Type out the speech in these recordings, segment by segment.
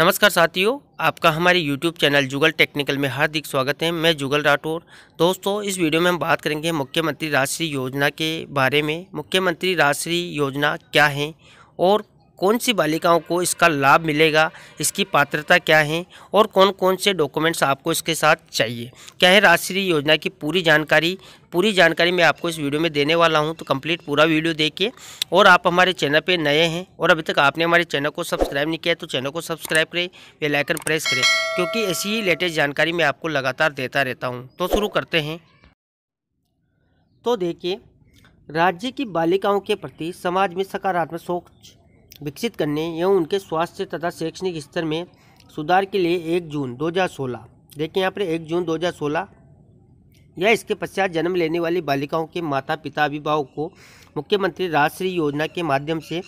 नमस्कार साथियों आपका हमारे YouTube चैनल जुगल टेक्निकल में हार्दिक स्वागत है मैं जुगल राठौर दोस्तों इस वीडियो में हम बात करेंगे मुख्यमंत्री राष्ट्रीय योजना के बारे में मुख्यमंत्री राष्ट्रीय योजना क्या है और कौन सी बालिकाओं को इसका लाभ मिलेगा इसकी पात्रता क्या है और कौन कौन से डॉक्यूमेंट्स आपको इसके साथ चाहिए क्या है राजश्री योजना की पूरी जानकारी पूरी जानकारी मैं आपको इस वीडियो में देने वाला हूं तो कंप्लीट पूरा वीडियो देखिए और आप हमारे चैनल पे नए हैं और अभी तक आपने हमारे चैनल को सब्सक्राइब नहीं किया तो चैनल को सब्सक्राइब करें बेलाइकन प्रेस करें क्योंकि ऐसी ही लेटेस्ट जानकारी मैं आपको लगातार देता रहता हूँ तो शुरू करते हैं तो देखिए राज्य की बालिकाओं के प्रति समाज में सकारात्मक सोच विकसित करने एवं उनके स्वास्थ्य तथा शैक्षणिक स्तर में सुधार के लिए एक जून 2016 देखें यहाँ पर एक जून 2016 या इसके पश्चात जन्म लेने वाली बालिकाओं के माता पिता अभिभावक को मुख्यमंत्री राजश्री योजना के माध्यम से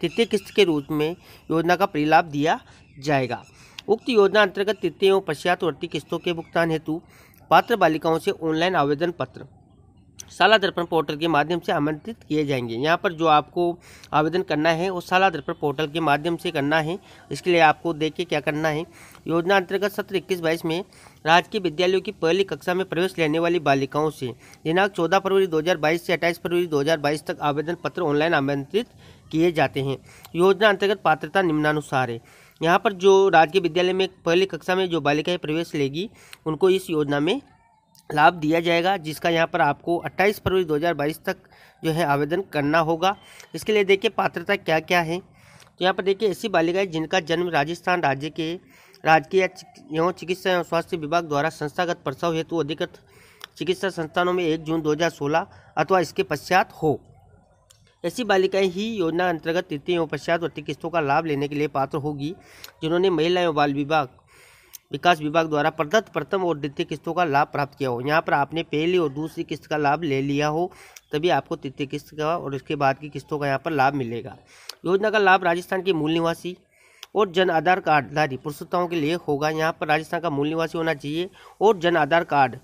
तृतीय किस्त के रूप में योजना का परिलाभ दिया जाएगा उक्त योजना अंतर्गत तृतीय एवं पश्चातवर्ती किस्तों के भुगतान हेतु पात्र बालिकाओं से ऑनलाइन आवेदन पत्र शाला दर्पण पोर्टल के माध्यम से आमंत्रित किए जाएंगे यहाँ पर जो आपको आवेदन करना है वो शाला दर्पण पोर्टल के माध्यम से करना है इसके लिए आपको देख के क्या करना है योजना अंतर्गत सत्र इक्कीस बाईस में राजकीय विद्यालयों की पहली कक्षा में प्रवेश लेने वाली बालिकाओं से दिनांक चौदह फरवरी दो से अट्ठाईस फरवरी दो तक आवेदन पत्र ऑनलाइन आमंत्रित किए जाते हैं योजना अंतर्गत पात्रता निम्नानुसार है यहाँ पर जो राजकीय विद्यालय में पहली कक्षा में जो बालिकाएं प्रवेश लेगी उनको इस योजना में लाभ दिया जाएगा जिसका यहाँ पर आपको 28 फरवरी 2022 तक जो है आवेदन करना होगा इसके लिए देखिए पात्रता क्या क्या है तो यहाँ पर देखिए ऐसी बालिकाएँ जिनका जन्म राजस्थान राज्य के राजकीय एवं चिकित्सा एवं स्वास्थ्य विभाग द्वारा संस्थागत प्रसव हेतु अधिकृत चिकित्सा संस्थानों में एक जून दो अथवा इसके पश्चात हो ऐसी बालिकाएं ही योजना अंतर्गत तृतीय एवं पश्चात वर्ती किस्तों का लाभ लेने के लिए पात्र होगी जिन्होंने महिला एवं बाल विभाग विकास विभाग द्वारा प्रदत्त प्रथम और द्वितीय किस्तों का लाभ प्राप्त किया हो यहाँ पर आपने पहली और दूसरी किस्त का लाभ ले लिया हो तभी आपको तृतीय किस्त का और उसके बाद की किस्तों का यहाँ पर लाभ मिलेगा योजना का लाभ राजस्थान के मूल निवासी और जन आधार कार्डधारी पुरुषताओं के लिए होगा यहाँ पर राजस्थान का मूल निवासी होना चाहिए और जन आधार कार्ड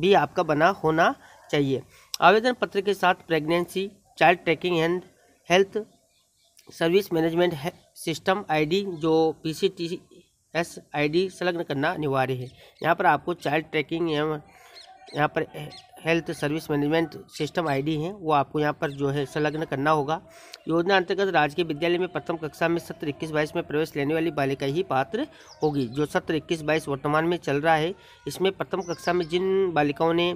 भी आपका बना होना चाहिए आवेदन पत्र के साथ pregnancy child tracking and health service management system ID जो पी एस आई डी संलग्न करना अनिवार्य है यहाँ पर आपको चाइल्ड ट्रैकिंग एवं यहाँ पर health service management system ID है वो आपको यहाँ पर जो है संलग्न करना होगा योजना अंतर्गत राजकीय विद्यालय में प्रथम कक्षा में सत्र इक्कीस बाईस में प्रवेश लेने वाली बालिका ही पात्र होगी जो सत्र इक्कीस बाईस वर्तमान में चल रहा है इसमें प्रथम कक्षा में जिन बालिकाओं ने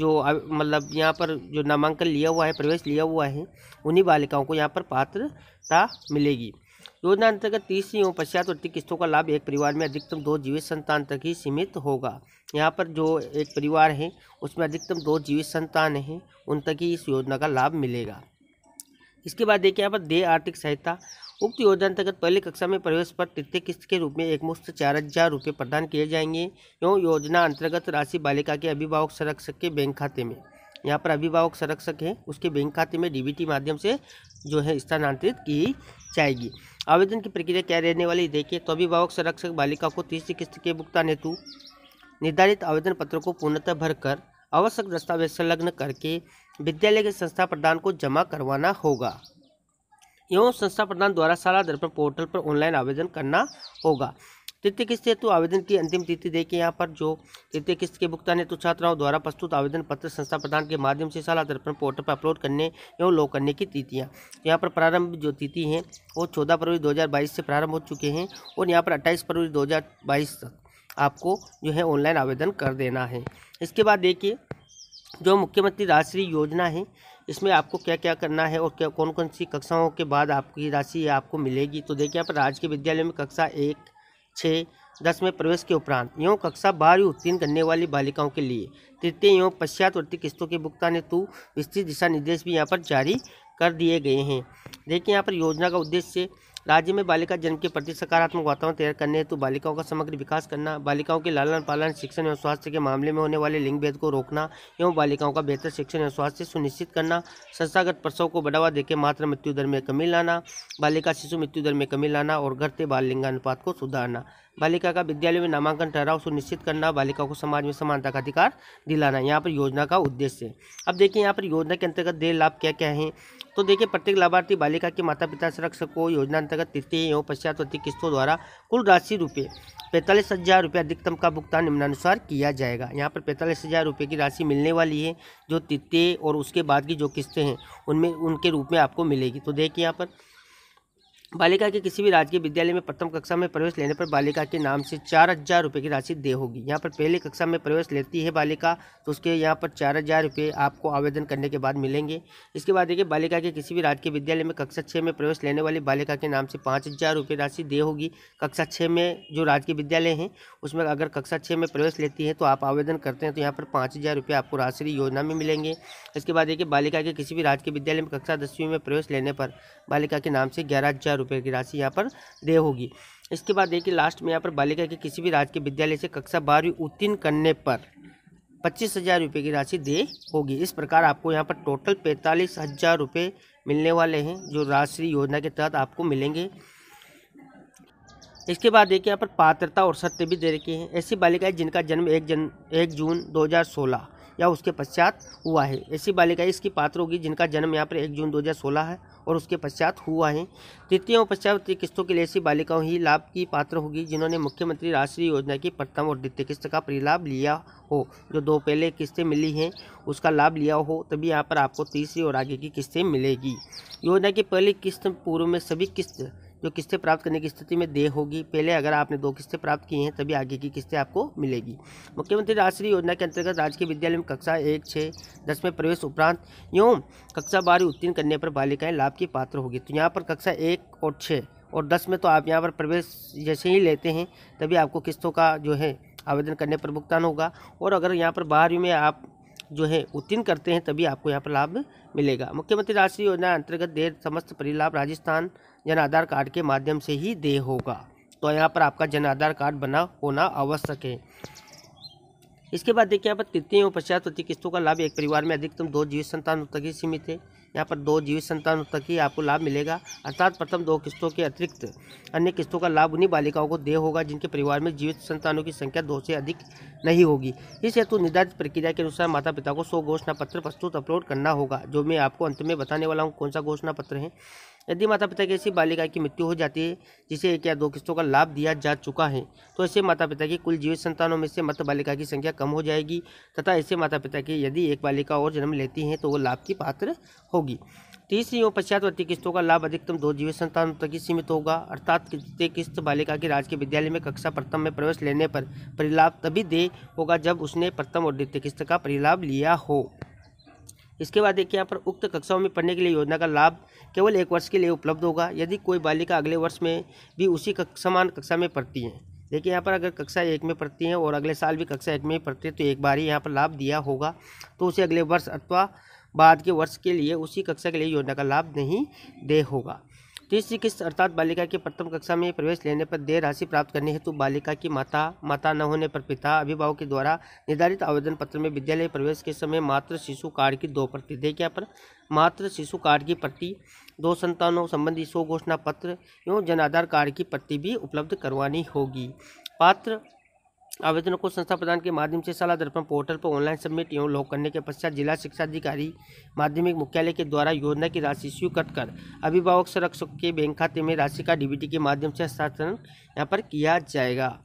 जो मतलब यहाँ पर जो नामांकन लिया हुआ है प्रवेश लिया हुआ है उन्हीं बालिकाओं को यहाँ पर पात्रता मिलेगी योजना अंतर्गत तीस एवं पश्चात पश्चातवर्ती तो किस्तों का लाभ एक परिवार में अधिकतम दो जीवित संतान तक ही सीमित होगा यहाँ पर जो एक परिवार है उसमें अधिकतम दो जीवित संतान हैं उन तक ही इस योजना का लाभ मिलेगा इसके बाद देखिए यहाँ पर देय आर्थिक सहायता उक्त योजना अंतर्गत पहले कक्षा में प्रवेश पर तृतीय किस्त के रूप में एकमुश्त चार हजार रुपये प्रदान किए जाएंगे एवं योजना अंतर्गत राशि बालिका के अभिभावक संरक्षक के बैंक खाते में यहाँ पर अभिभावक संरक्षक है उसके बैंक खाते में डीबीटी माध्यम से जो है स्थानांतरित की जाएगी आवेदन की प्रक्रिया क्या रहने वाली देखिए तो अभिभावक संरक्षक बालिका को तीसरी किस्त के भुगतान हेतु निर्धारित आवेदन पत्र को पूर्णतः भरकर आवश्यक दस्तावेज संलग्न करके विद्यालय के संस्था प्रधान को जमा करवाना होगा एवं संस्था प्रधान द्वारा शाला दर्पण पोर्टल पर ऑनलाइन आवेदन करना होगा तृतीय किस्त हेतु आवेदन की अंतिम तिथि देखिए यहाँ पर जो तृतीय किस्त के भुगतान हेतु छात्राओं द्वारा प्रस्तुत आवेदन पत्र संस्था प्रदान के माध्यम से शाला दर्पण पोर्टल पर अपलोड करने एवं लोक करने की तिथियाँ यहाँ पर प्रारंभ जो तिथि हैं वो चौदह फरवरी दो से प्रारंभ हो चुके हैं और यहाँ पर अट्ठाईस फरवरी दो तक आपको जो है ऑनलाइन आवेदन कर देना है इसके बाद देखिए जो मुख्यमंत्री राशि योजना है इसमें आपको क्या क्या करना है और क्या कौन कौन सी कक्षाओं के बाद आपकी राशि आपको मिलेगी तो देखिए यहाँ पर राजकीय विद्यालय में कक्षा एक छः दस में प्रवेश के उपरांत यौ कक्षा बारहवीं उत्तीर्ण करने वाली बालिकाओं के लिए तृतीय एवं पश्चातवर्ती किस्तों के भुगतान हेतु विस्तृत दिशा निर्देश भी यहाँ पर जारी कर दिए गए हैं देखिए यहाँ पर योजना का उद्देश्य राज्य में बालिका जन्म के प्रति सकारात्मक वातावरण तैयार करने हेतु बालिकाओं का समग्र विकास करना बालिकाओं के लालन पालन शिक्षण एवं स्वास्थ्य के मामले में होने वाले लिंग भेद को रोकना एवं बालिकाओं का बेहतर शिक्षण एवं स्वास्थ्य सुनिश्चित करना संस्थागत प्रसव को बढ़ावा देकर मात्र मृत्यु दर में कमी लाना बालिका शिशु मृत्यु दर में कमी लाना और घर बाल लिंगानुपात को सुधारना बालिका का विद्यालय में नामांकन ठहराव सुनिश्चित करना बालिका को समाज में समानता का अधिकार दिलाना यहाँ पर योजना का उद्देश्य अब देखिए यहाँ पर योजना के अंतर्गत देय लाभ क्या क्या है तो देखिए प्रत्येक लाभार्थी बालिका के माता पिता संरक्षक को योजना अंतर्गत तृतीय एवं पश्चातवर्ती किस्तों द्वारा कुल राशि रुपये पैंतालीस हज़ार रुपये अधिकतम का भुगतान निम्नानुसार किया जाएगा यहाँ पर पैंतालीस हज़ार रुपये की राशि मिलने वाली है जो तृतीय और उसके बाद की जो किस्तें हैं उनमें उनके रूप में आपको मिलेगी तो देखिए यहाँ पर बालिका के किसी भी राजकीय विद्यालय में प्रथम कक्षा में प्रवेश लेने पर बालिका के नाम से चार हजार रुपये की राशि दे होगी यहाँ पर पहली कक्षा में प्रवेश लेती है बालिका तो उसके यहाँ पर चार हजार रुपये आपको आवेदन करने के बाद मिलेंगे इसके बाद देखिए बालिका के किसी भी राजकीय विद्यालय में कक्षा छः में प्रवेश लेने वाली बालिका के नाम से पाँच हजार रुपये राशि दे होगी कक्षा छः में जो राजकीय विद्यालय हैं उसमें अगर कक्षा छः में प्रवेश लेती है तो आप आवेदन करते हैं तो यहाँ पर पाँच हजार रुपये आपको राशि योजना में मिलेंगे इसके बाद देखिए बालिका के किसी भी राजकीय विद्यालय में कक्षा दसवीं में प्रवेश लेने पर बालिका के नाम से ग्यारह हजार हज़ार रुपये की राशि यहाँ पर दे होगी इसके बाद देखिए लास्ट में यहाँ पर बालिका के किसी भी राज्य के विद्यालय से कक्षा बारहवीं उत्तीर्ण करने पर पच्चीस हज़ार रुपये की राशि दे होगी इस प्रकार आपको यहाँ पर टोटल पैंतालीस हज़ार रुपये मिलने वाले हैं जो राष्ट्रीय योजना के तहत आपको मिलेंगे इसके बाद देखिए यहाँ पर पात्रता और सत्य भी दे रखी है ऐसी बालिकाएं जिनका जन्म एक जन एक जून 2016 या उसके पश्चात हुआ है ऐसी बालिका इसकी पात्र होगी जिनका जन्म यहाँ पर एक जून सोलह है और उसके पश्चात हुआ है तृतीय और पश्चात किस्तों के लिए ऐसी बालिकाओं ही लाभ की पात्र होगी जिन्होंने मुख्यमंत्री राष्ट्रीय योजना की प्रथम और द्वितीय किस्त का परिलाभ लिया हो जो दो पहले किस्तें मिली हैं उसका लाभ लिया हो तभी यहाँ पर आपको तीसरी और आगे की किस्तें मिलेगी योजना की पहली किस्त पूर्व में सभी किस्त जो किस्तें प्राप्त करने की स्थिति में देय होगी पहले अगर आपने दो किस्तें प्राप्त की हैं तभी आगे की किस्तें आपको मिलेगी मुख्यमंत्री राष्ट्रीय योजना के अंतर्गत राजकीय विद्यालय में कक्षा एक छः दस में प्रवेश उपरांत एवं कक्षा बारह उत्तीर्ण करने पर बालिकाएँ लाभ की पात्र होगी तो यहाँ पर कक्षा एक और छः और दस में तो आप यहाँ पर प्रवेश जैसे ही लेते हैं तभी आपको किस्तों का जो है आवेदन करने पर भुगतान होगा और अगर यहाँ पर बारहवीं में आप जो है उत्तीर्ण करते हैं तभी आपको यहाँ पर लाभ मिलेगा मुख्यमंत्री राष्ट्रीय योजना अंतर्गत देर समस्त परिलाभ राजस्थान जन आधार कार्ड के माध्यम से ही दे होगा तो यहाँ पर आपका जन आधार कार्ड बना होना आवश्यक है इसके बाद देखिए यहाँ पर तृतीय एवं पश्चात तृतीय किस्तों का लाभ एक परिवार में अधिकतम दो जीवित संतान तक ही सीमित है यहाँ पर दो जीवित संतान तक ही आपको लाभ मिलेगा अर्थात प्रथम दो किस्तों के अतिरिक्त अन्य किस्तों का लाभ उन्हीं बालिकाओं को दे होगा जिनके परिवार में जीवित संतानों की संख्या दो से अधिक नहीं होगी इस हेतु निर्धारित प्रक्रिया के अनुसार माता पिता को सौ घोषणा पत्र प्रस्तुत अपलोड करना होगा जो मैं आपको अंत में बताने वाला हूँ कौन सा घोषणा पत्र है यदि माता पिता की ऐसी बालिका की मृत्यु हो जाती है जिसे एक या दो किस्तों का लाभ दिया जा चुका है तो ऐसे माता पिता की कुल जीवित संतानों में से मत बालिका की संख्या कम हो जाएगी तथा ऐसे माता पिता की यदि एक बालिका और जन्म लेती हैं तो वो लाभ की पात्र होगी तीसरी एवं पश्चातवर्ती किस्तों का लाभ अधिकतम दो जीवित संतानों तक ही सीमित होगा अर्थात प्रत्येक किस्त बालिका के राजकीय विद्यालय में कक्षा प्रथम में प्रवेश लेने पर परिलाभ तभी दे होगा जब उसने प्रथम और द्वितीय किस्त का परिलाभ लिया हो इसके बाद देखिए यहाँ पर उक्त कक्षाओं में पढ़ने के लिए योजना का लाभ केवल एक वर्ष के लिए उपलब्ध होगा यदि कोई बालिका अगले वर्ष में भी उसी समान कक्षा में पढ़ती है देखिए यहाँ पर अगर कक्षा एक में पढ़ती है और अगले साल भी कक्षा एक में ही पढ़ती है तो एक बार ही यहाँ पर लाभ दिया होगा तो उसे अगले वर्ष अथवा बाद के वर्ष के लिए उसी कक्षा के लिए योजना का लाभ नहीं दे होगा तीसरी किस्त अर्थात बालिका के प्रथम कक्षा में प्रवेश लेने पर देय राशि प्राप्त करने हेतु बालिका की माता माता न होने पर पिता अभिभावक के द्वारा निर्धारित आवेदन पत्र में विद्यालय प्रवेश के समय मात्र शिशु कार्ड की दो प्रति दे क्या पर मात्र शिशु कार्ड की प्रति दो संतानों संबंधी सो घोषणा पत्र एवं जन आधार कार्ड की प्रति भी उपलब्ध करवानी होगी पात्र आवेदनों को संस्था प्रदान के माध्यम से शाला दर्पण पोर्टल पर ऑनलाइन सबमिट एवं लॉक करने के पश्चात जिला शिक्षा अधिकारी माध्यमिक मुख्यालय के द्वारा योजना की राशि स्वीकृत कर अभिभावक संरक्षक के बैंक खाते में राशि का डीबीटी के माध्यम से हस्तांतरण यहाँ पर किया जाएगा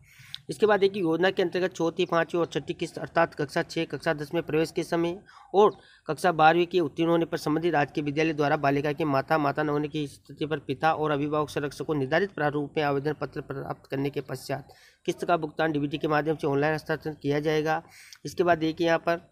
इसके बाद एक योजना के अंतर्गत चौथी पाँचवीं और छठी किस्त अर्थात कक्षा छः कक्षा दस में प्रवेश के समय और कक्षा बारहवीं के उत्तीर्ण होने पर संबंधित राजकीय विद्यालय द्वारा बालिका के माता माता न होने की स्थिति पर पिता और अभिभावक संरक्षक को निर्धारित प्रारूप में आवेदन पत्र प्राप्त करने के पश्चात किस्त का भुगतान डीबीटी के माध्यम से ऑनलाइन हस्तांतरण किया जाएगा इसके बाद देखिए यहाँ पर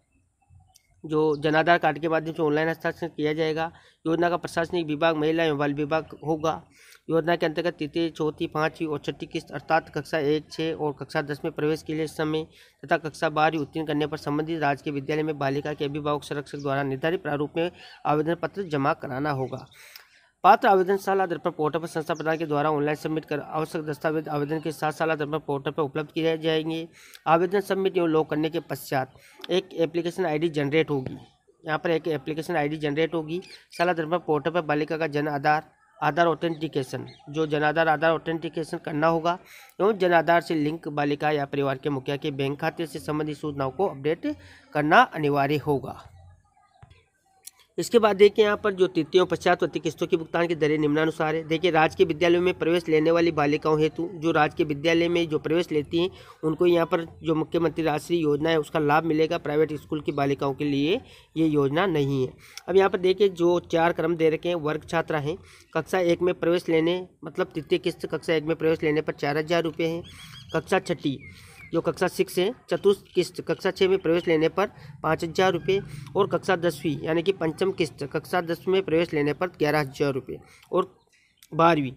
जो जनाधार कार्ड के माध्यम से ऑनलाइन हस्ताक्षर किया जाएगा योजना का प्रशासनिक विभाग महिला एवं बाल विभाग होगा योजना के अंतर्गत तृतीय चौथी पाँचवीं और छठी किस्त अर्थात कक्षा एक छः और कक्षा दस में प्रवेश के लिए समय तथा कक्षा बारहवीं उत्तीर्ण करने पर संबंधित राजकीय विद्यालय में बालिका के अभिभावक संरक्षक द्वारा निर्धारित प्रारूप में आवेदन पत्र जमा कराना होगा पात्र आवेदन साला दर्पण पोर्टल पर संस्था प्रधान के द्वारा ऑनलाइन सबमिट कर आवश्यक दस्तावेज आवेदन के साथ साला दर्पण पोर्टल पर उपलब्ध किए जाएंगे आवेदन सबमिट एवं लॉक करने के पश्चात एक एप्लीकेशन आईडी जनरेट होगी यहाँ पर एक एप्लीकेशन आईडी जनरेट होगी साला दर्पण पोर्टल पर बालिका का जन आधार आधार ऑथेंटिकेशन जो जनाधार आधार ऑथेंटिकेशन करना होगा एवं जनाधार से लिंक बालिका या परिवार के मुखिया के बैंक खाते से संबंधित सूचनाओं को अपडेट करना अनिवार्य होगा इसके बाद देखिए यहाँ पर जो तृतीयों पश्चात प्रति किस्तों की भुगतान की दरें निम्नानुसार है देखिए राजकीय विद्यालयों में प्रवेश लेने वाली बालिकाओं हेतु जो राजकीय विद्यालय में जो प्रवेश लेती हैं उनको यहाँ पर जो मुख्यमंत्री राष्ट्रीय योजना है उसका लाभ मिलेगा प्राइवेट स्कूल की बालिकाओं के लिए ये योजना नहीं है अब यहाँ पर देखिए जो चार क्रम दे रखे हैं वर्ग छात्रा हैं कक्षा एक में प्रवेश लेने मतलब तृतीय किस्त कक्षा एक में प्रवेश लेने पर चार हज़ार रुपये हैं कक्षा छठी जो कक्षा सिक्स है चतुर्थ किस्त कक्षा छः में प्रवेश लेने पर पाँच हज़ार रुपये और कक्षा दसवीं यानी कि पंचम किस्त कक्षा दसवीं में प्रवेश लेने पर ग्यारह हज़ार रुपये और बारहवीं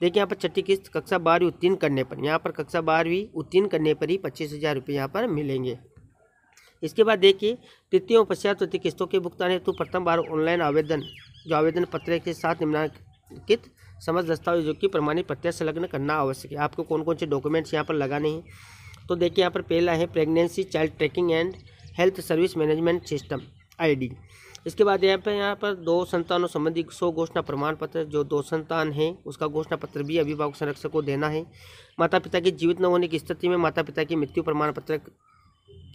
देखिए यहाँ पर छठी किस्त कक्षा बारहवीं उत्तीर्ण करने पर यहाँ पर कक्षा बारहवीं उत्तीर्ण करने पर ही पच्चीस हज़ार रुपये यहाँ पर मिलेंगे इसके बाद देखिए तृतीय और पश्चात तृतीय किस्तों के भुगतान हेतु प्रथम बार ऑनलाइन आवेदन जो आवेदन पत्र के साथ निम्नलिखित समझ दस्तावेजों की प्रमाणित प्रत्यय संलग्न करना आवश्यक है आपको कौन कौन से डॉक्यूमेंट्स यहाँ पर लगाने हैं तो देखिए यहाँ पर पहला है pregnancy child tracking and health service management system ID इसके बाद यहाँ पर यहाँ पर दो संतानों संबंधी सौ घोषणा प्रमाण पत्र जो दो संतान है उसका घोषणा पत्र भी अभिभावक संरक्षक को देना है माता पिता के जीवित न होने की स्थिति में माता पिता की मृत्यु प्रमाण पत्र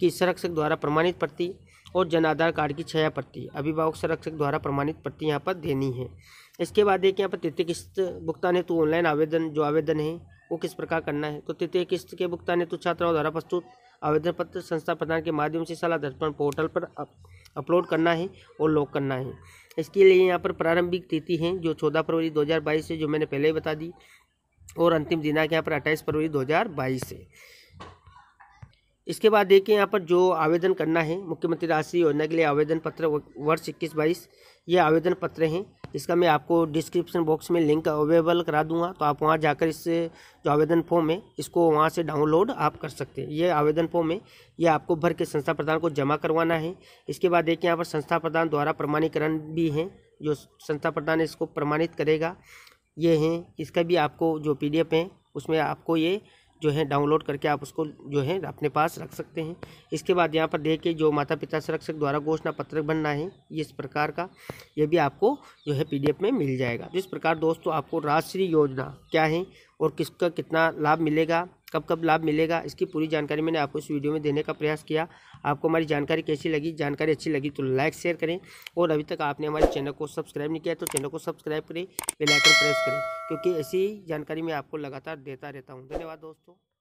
की संरक्षक द्वारा प्रमाणित प्रति और जन आधार कार्ड की छया प्रति अभिभावक संरक्षक द्वारा प्रमाणित प्रति यहाँ पर देनी है इसके बाद एक यहाँ पर तृतीय किस्त भुगतान हेतु ऑनलाइन आवेदन जो आवेदन है वो किस प्रकार करना है तो तृतीय किस्त के भुगतान हेतु छात्राओं द्वारा प्रस्तुत आवेदन पत्र संस्था प्रदान के माध्यम से सलाह दर्पण पोर्टल पर अपलोड करना है और लॉक करना है इसके लिए यहाँ पर प्रारंभिक तिथि है जो चौदह फरवरी दो है जो मैंने पहले ही बता दी और अंतिम दिनांक यहाँ पर अट्ठाईस फरवरी दो है इसके बाद देखें यहाँ पर जो आवेदन करना है मुख्यमंत्री राशि योजना के लिए आवेदन पत्र वर्ष इक्कीस बाईस ये आवेदन पत्र हैं इसका मैं आपको डिस्क्रिप्शन बॉक्स में लिंक अवेलेबल करा दूंगा तो आप वहाँ जाकर इस जो आवेदन फॉर्म है इसको वहाँ से डाउनलोड आप कर सकते हैं ये आवेदन फॉर्म है ये आपको भर के संस्था प्रधान को जमा करवाना है इसके बाद देखिए यहाँ पर संस्था प्रधान द्वारा प्रमाणीकरण भी है जो संस्था प्रधान इसको प्रमाणित करेगा ये हैं इसका भी आपको जो पी है उसमें आपको ये जो है डाउनलोड करके आप उसको जो है अपने पास रख सकते हैं इसके बाद यहाँ पर देखिए जो माता पिता संरक्षक द्वारा घोषणा पत्रक बनना है इस प्रकार का ये भी आपको जो है पीडीएफ में मिल जाएगा जिस तो प्रकार दोस्तों आपको राष्ट्रीय योजना क्या है और किसका कितना लाभ मिलेगा कब कब लाभ मिलेगा इसकी पूरी जानकारी मैंने आपको इस वीडियो में देने का प्रयास किया आपको हमारी जानकारी कैसी लगी जानकारी अच्छी लगी तो लाइक शेयर करें और अभी तक आपने हमारे चैनल को सब्सक्राइब नहीं किया तो चैनल को सब्सक्राइब करें बेलाइकन प्रेस करें क्योंकि ऐसी जानकारी मैं आपको लगातार देता रहता हूँ धन्यवाद दोस्तों